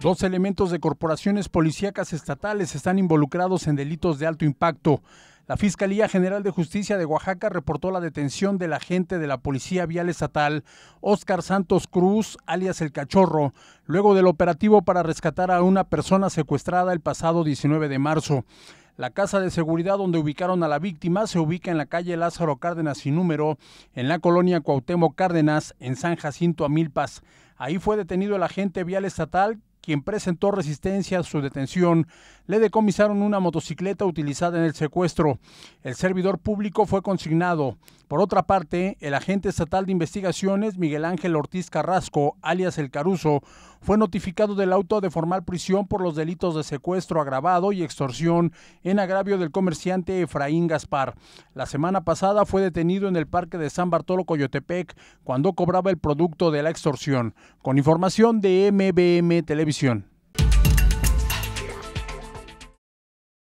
Dos elementos de corporaciones policíacas estatales están involucrados en delitos de alto impacto. La Fiscalía General de Justicia de Oaxaca reportó la detención del agente de la Policía Vial Estatal, Óscar Santos Cruz, alias El Cachorro, luego del operativo para rescatar a una persona secuestrada el pasado 19 de marzo. La casa de seguridad donde ubicaron a la víctima se ubica en la calle Lázaro Cárdenas sin número, en la colonia Cuauhtémoc Cárdenas, en San Jacinto a Milpas. Ahí fue detenido el agente vial estatal quien presentó resistencia a su detención, le decomisaron una motocicleta utilizada en el secuestro. El servidor público fue consignado por otra parte, el agente estatal de investigaciones Miguel Ángel Ortiz Carrasco, alias El Caruso, fue notificado del auto de formal prisión por los delitos de secuestro agravado y extorsión en agravio del comerciante Efraín Gaspar. La semana pasada fue detenido en el parque de San Bartolo Coyotepec cuando cobraba el producto de la extorsión. Con información de MBM Televisión.